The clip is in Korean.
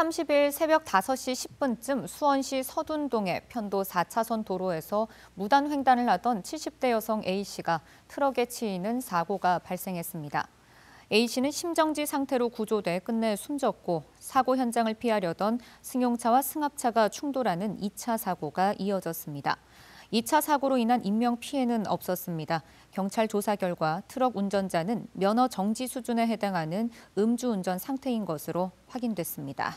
30일 새벽 5시 10분쯤 수원시 서둔동의 편도 4차선 도로에서 무단 횡단을 하던 70대 여성 A씨가 트럭에 치이는 사고가 발생했습니다. A씨는 심정지 상태로 구조돼 끝내 숨졌고 사고 현장을 피하려던 승용차와 승합차가 충돌하는 2차 사고가 이어졌습니다. 2차 사고로 인한 인명 피해는 없었습니다. 경찰 조사 결과 트럭 운전자는 면허 정지 수준에 해당하는 음주운전 상태인 것으로 확인됐습니다.